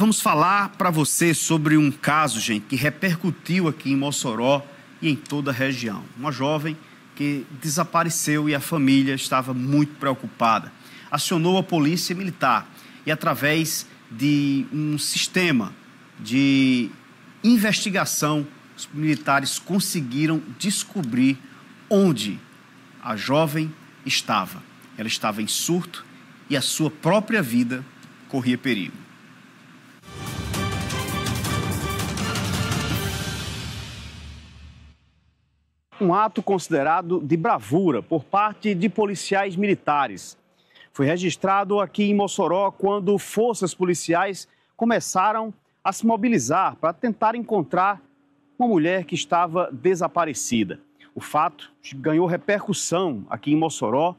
Vamos falar para você sobre um caso, gente, que repercutiu aqui em Mossoró e em toda a região. Uma jovem que desapareceu e a família estava muito preocupada. Acionou a polícia militar e, através de um sistema de investigação, os militares conseguiram descobrir onde a jovem estava. Ela estava em surto e a sua própria vida corria perigo. um ato considerado de bravura por parte de policiais militares. Foi registrado aqui em Mossoró quando forças policiais começaram a se mobilizar para tentar encontrar uma mulher que estava desaparecida. O fato ganhou repercussão aqui em Mossoró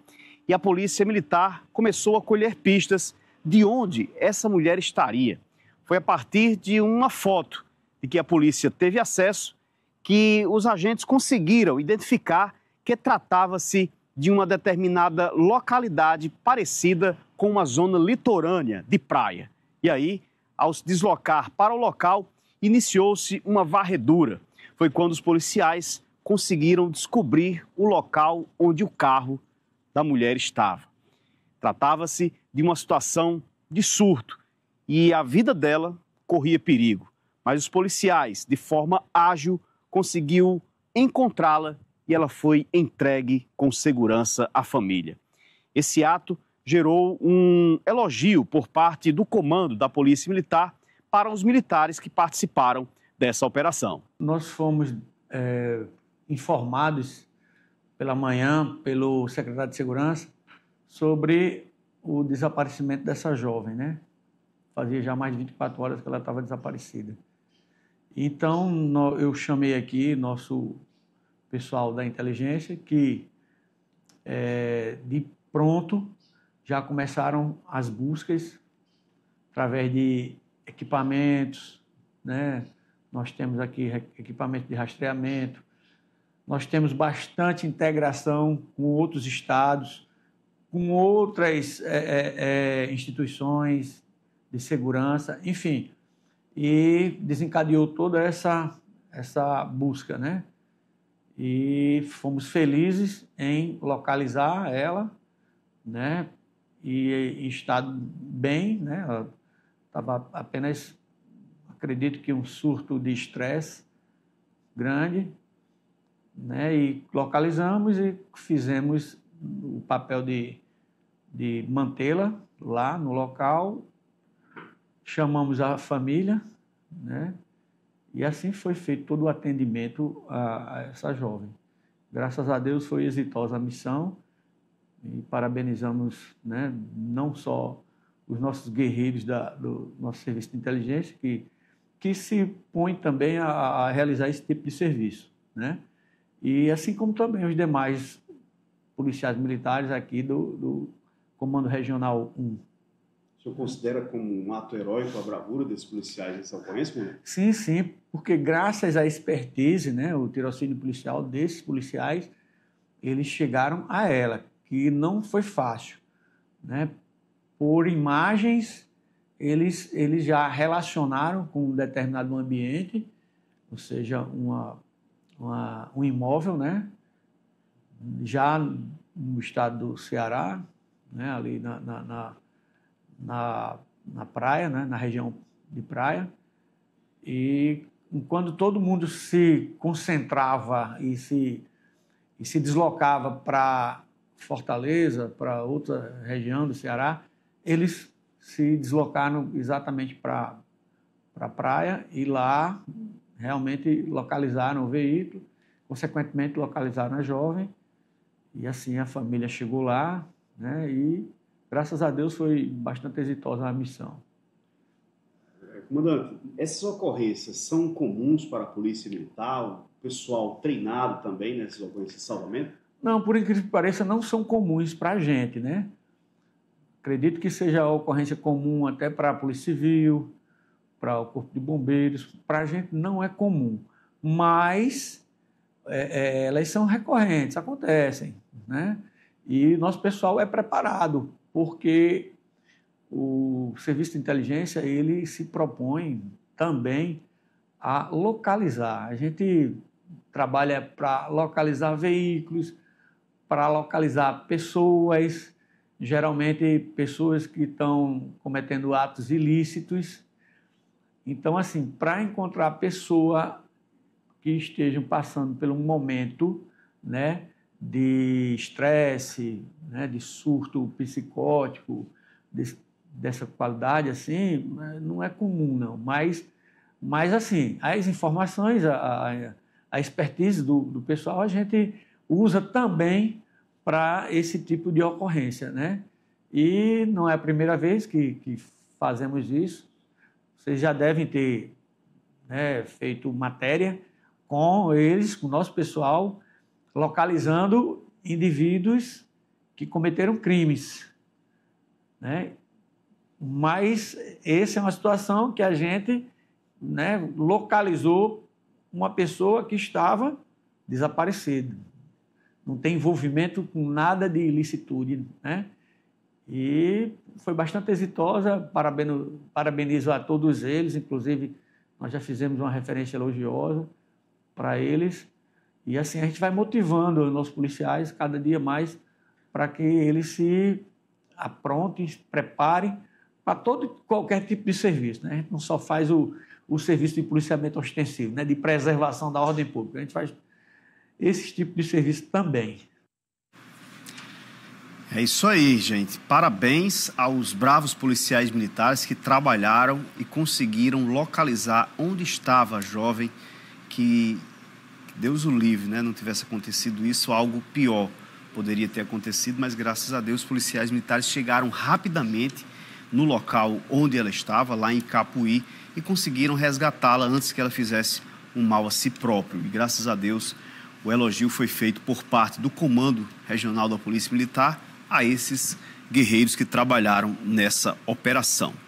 e a polícia militar começou a colher pistas de onde essa mulher estaria. Foi a partir de uma foto de que a polícia teve acesso que os agentes conseguiram identificar que tratava-se de uma determinada localidade parecida com uma zona litorânea de praia. E aí, ao se deslocar para o local, iniciou-se uma varredura. Foi quando os policiais conseguiram descobrir o local onde o carro da mulher estava. Tratava-se de uma situação de surto e a vida dela corria perigo, mas os policiais, de forma ágil, conseguiu encontrá-la e ela foi entregue com segurança à família. Esse ato gerou um elogio por parte do comando da Polícia Militar para os militares que participaram dessa operação. Nós fomos é, informados pela manhã pelo secretário de Segurança sobre o desaparecimento dessa jovem, né? Fazia já mais de 24 horas que ela estava desaparecida. Então, eu chamei aqui nosso pessoal da inteligência que é, de pronto já começaram as buscas através de equipamentos, né? Nós temos aqui equipamento de rastreamento, nós temos bastante integração com outros estados, com outras é, é, é instituições de segurança, enfim, e desencadeou toda essa, essa busca, né? E fomos felizes em localizar ela, né? E, e está bem, né? Ela estava apenas, acredito que um surto de estresse grande, né? E localizamos e fizemos o papel de, de mantê-la lá no local chamamos a família, né? E assim foi feito todo o atendimento a, a essa jovem. Graças a Deus foi exitosa a missão e parabenizamos, né, não só os nossos guerreiros da, do nosso serviço de inteligência que que se põe também a, a realizar esse tipo de serviço, né? E assim como também os demais policiais militares aqui do, do Comando Regional 1. O senhor considera como um ato heróico a bravura desses policiais de São Paulo? Sim, sim, porque graças à expertise, né, o tirocínio policial desses policiais, eles chegaram a ela, que não foi fácil. Né? Por imagens, eles, eles já relacionaram com um determinado ambiente, ou seja, uma, uma, um imóvel, né? já no estado do Ceará, né? ali na, na, na na, na praia, né, na região de praia, e quando todo mundo se concentrava e se, e se deslocava para Fortaleza, para outra região do Ceará, eles se deslocaram exatamente para para a praia e lá realmente localizaram o veículo, consequentemente localizaram a jovem e assim a família chegou lá, né, e Graças a Deus foi bastante exitosa a missão. É, comandante, essas ocorrências são comuns para a polícia militar? O pessoal treinado também nessas ocorrências de salvamento? Não, por incrível que pareça, não são comuns para a gente, né? Acredito que seja a ocorrência comum até para a Polícia Civil, para o Corpo de Bombeiros. Para a gente não é comum, mas é, é, elas são recorrentes, acontecem, né? E nosso pessoal é preparado porque o serviço de inteligência ele se propõe também a localizar. A gente trabalha para localizar veículos, para localizar pessoas, geralmente pessoas que estão cometendo atos ilícitos. Então, assim, para encontrar a pessoa que estejam passando pelo momento, né, de estresse, né, de surto psicótico, de, dessa qualidade, assim, né, não é comum, não. Mas, mas assim, as informações, a, a expertise do, do pessoal, a gente usa também para esse tipo de ocorrência, né? E não é a primeira vez que, que fazemos isso. Vocês já devem ter né, feito matéria com eles, com o nosso pessoal, localizando indivíduos que cometeram crimes. Né? Mas essa é uma situação que a gente né, localizou uma pessoa que estava desaparecida. Não tem envolvimento com nada de ilicitude. Né? E foi bastante exitosa, parabenizo a todos eles, inclusive nós já fizemos uma referência elogiosa para eles e assim a gente vai motivando os nossos policiais cada dia mais para que eles se aprontem, se preparem para todo qualquer tipo de serviço. Né? A gente não só faz o, o serviço de policiamento ostensivo, né? de preservação da ordem pública, a gente faz esse tipo de serviço também. É isso aí, gente. Parabéns aos bravos policiais militares que trabalharam e conseguiram localizar onde estava a jovem que que Deus o livre, né, não tivesse acontecido isso, algo pior poderia ter acontecido, mas graças a Deus policiais militares chegaram rapidamente no local onde ela estava, lá em Capuí, e conseguiram resgatá-la antes que ela fizesse um mal a si próprio. E graças a Deus, o elogio foi feito por parte do Comando Regional da Polícia Militar a esses guerreiros que trabalharam nessa operação.